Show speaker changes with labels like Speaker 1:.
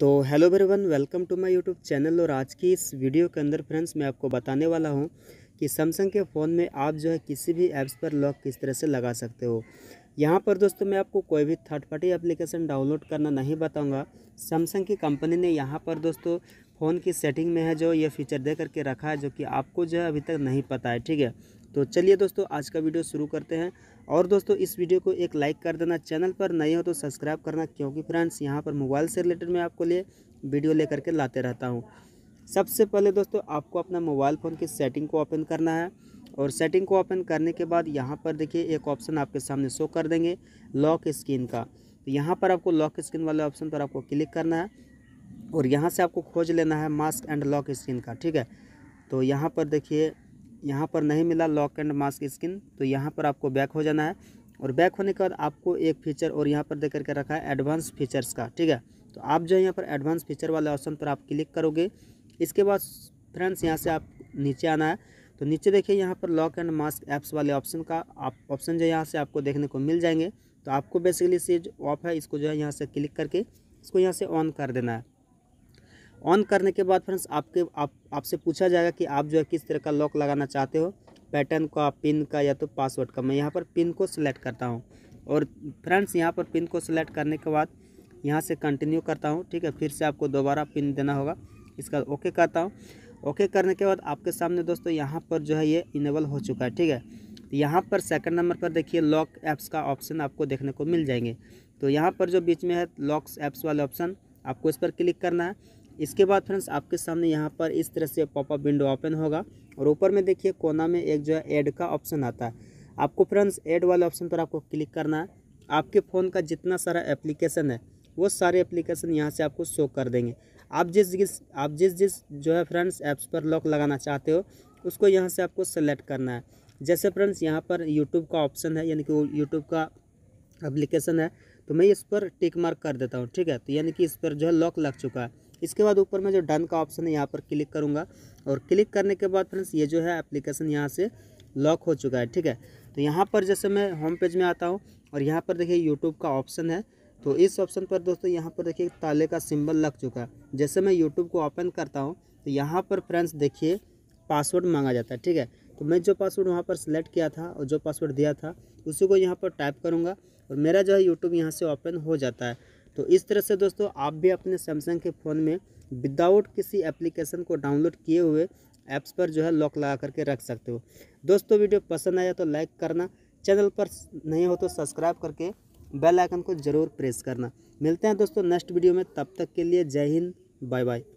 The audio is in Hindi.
Speaker 1: तो hello everyone welcome to my YouTube channel और आज की इस वीडियो के अंदर फ्रेंड्स मैं आपको बताने वाला हूं कि सैमसंग के फ़ोन में आप जो है किसी भी ऐप्स पर लॉक किस तरह से लगा सकते हो यहां पर दोस्तों मैं आपको कोई भी थर्ड पार्टी एप्लीकेशन डाउनलोड करना नहीं बताऊँगा सैमसंग की कंपनी ने यहाँ पर दोस्तों फ़ोन की सेटिंग में है जो ये फीचर दे करके रखा है जो कि आपको जो है अभी तक नहीं पता है ठीक है तो चलिए दोस्तों आज का वीडियो शुरू करते हैं और दोस्तों इस वीडियो को एक लाइक कर देना चैनल पर नए हो तो सब्सक्राइब करना क्योंकि फ्रेंड्स यहाँ पर मोबाइल से रिलेटेड मैं आपको लिए वीडियो ले करके लाते रहता हूँ सबसे पहले दोस्तों आपको अपना मोबाइल फ़ोन की सेटिंग को ओपन करना है और सेटिंग को ओपन करने के बाद यहाँ पर देखिए एक ऑप्शन आपके सामने शो कर देंगे लॉक स्क्रीन का तो यहाँ पर आपको लॉक स्क्रीन वाले ऑप्शन पर आपको क्लिक करना है और यहाँ से आपको खोज लेना है मास्क एंड लॉक स्क्रीन का ठीक है तो यहाँ पर देखिए यहाँ पर नहीं मिला लॉक एंड मास्क स्किन तो यहाँ पर आपको बैक हो जाना है और बैक होने के बाद आपको एक फीचर और यहाँ पर दे करके रखा है एडवांस फीचर्स का ठीक है तो आप जो है यहाँ पर एडवांस फीचर वाले ऑप्शन पर आप क्लिक करोगे इसके बाद फ्रेंड्स यहाँ से आप नीचे आना है तो नीचे देखिए यहाँ पर लॉक एंड मास्क ऐप्स वाले ऑप्शन का आप ऑप्शन जो यहाँ से आपको देखने को मिल जाएंगे तो आपको बेसिकली से जो ऑफ है इसको जो है यहाँ से क्लिक करके इसको यहाँ से ऑन कर देना है ऑन करने के बाद फ्रेंड्स आपके आप आपसे पूछा जाएगा कि आप जो है किस तरह का लॉक लगाना चाहते हो पैटर्न का पिन का या तो पासवर्ड का मैं यहाँ पर पिन को सिलेक्ट करता हूँ और फ्रेंड्स यहाँ पर पिन को सिलेक्ट करने के बाद यहाँ से कंटिन्यू करता हूँ ठीक है फिर से आपको दोबारा पिन देना होगा इसका ओके करता हूँ ओके करने के बाद आपके सामने दोस्तों यहाँ पर जो है ये इनेबल हो चुका है ठीक है तो यहाँ पर सेकंड नंबर पर देखिए लॉक ऐप्स का ऑप्शन आपको देखने को मिल जाएंगे तो यहाँ पर जो बीच में है लॉक्स ऐप्स वाले ऑप्शन आपको इस पर क्लिक करना है इसके बाद फ्रेंड्स आपके सामने यहाँ पर इस तरह से पॉपअप विंडो ओपन होगा और ऊपर में देखिए कोना में एक जो है ऐड का ऑप्शन आता है आपको फ्रेंड्स ऐड वाले ऑप्शन पर आपको क्लिक करना है आपके फ़ोन का जितना सारा एप्लीकेशन है वो सारे एप्लीकेशन यहाँ से आपको शो कर देंगे आप जिस जिस आप जिस जिस जो है फ्रेंड्स ऐप्स पर लॉक लगाना चाहते हो उसको यहाँ से आपको सेलेक्ट करना है जैसे फ्रेंड्स यहाँ पर यूट्यूब का ऑप्शन है यानी कि वो यूट्यूब का एप्लीकेशन है तो मैं इस पर टिक मार्क कर देता हूँ ठीक है तो यानी कि इस पर जो है लॉक लग चुका है इसके बाद ऊपर में जो डन का ऑप्शन है यहाँ पर क्लिक करूँगा और क्लिक करने के बाद फ्रेंड्स ये जो है एप्लीकेशन यहाँ से लॉक हो चुका है ठीक है तो यहाँ पर जैसे मैं होम पेज में आता हूँ और यहाँ पर देखिए यूट्यूब का ऑप्शन है तो इस ऑप्शन पर दोस्तों यहाँ पर देखिए ताले का सिंबल लग चुका है जैसे मैं यूट्यूब को ओपन करता हूँ तो यहाँ पर फ्रेंड्स देखिए पासवर्ड मांगा जाता है ठीक है तो मैं जो पासवर्ड वहाँ पर सिलेक्ट किया था और जो पासवर्ड दिया था उसी को यहाँ पर टाइप करूँगा और मेरा जो है यूट्यूब यहाँ से ओपन हो जाता है तो इस तरह से दोस्तों आप भी अपने सैमसंग के फ़ोन में विदाउट किसी एप्लीकेशन को डाउनलोड किए हुए ऐप्स पर जो है लॉक लगा करके रख सकते हो दोस्तों वीडियो पसंद आया तो लाइक करना चैनल पर नहीं हो तो सब्सक्राइब करके बेल आइकन को ज़रूर प्रेस करना मिलते हैं दोस्तों नेक्स्ट वीडियो में तब तक के लिए जय हिंद बाय बाय